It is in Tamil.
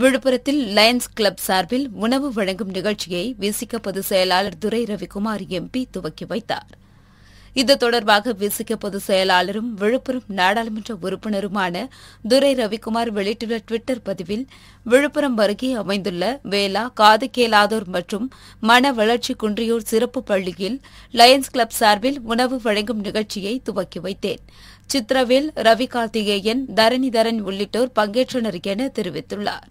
விழுப்புரத்தில் லயன்ஸ் கிளப் சார்பில் உணவு வழங்கும் நிகழ்ச்சியை விசிக பொதுச் செயலாளர் துரை ரவிக்குமார் எம்பி துவக்கி வைத்தார் இது தொடர்பாக விசிக பொதுச் செயலாளரும் விழுப்புரம் நாடாளுமன்ற உறுப்பினருமான துரை ரவிக்குமார் வெளியிட்டுள்ள டுவிட்டர் பதிவில் விழுப்புரம் அருகே அமைந்துள்ள வேலா காது கேளாதோர் மற்றும் மன வளர்ச்சி குன்றியூர் சிறப்பு பள்ளியில் லயன்ஸ் கிளப் சார்பில் உணவு வழங்கும் நிகழ்ச்சியை துவக்கி வைத்தேன் சித்ரவேல் ரவி கார்த்திகேயன் தரணிதரன் உள்ளிட்டோர் பங்கேற்றனர் என தெரிவித்துள்ளாா்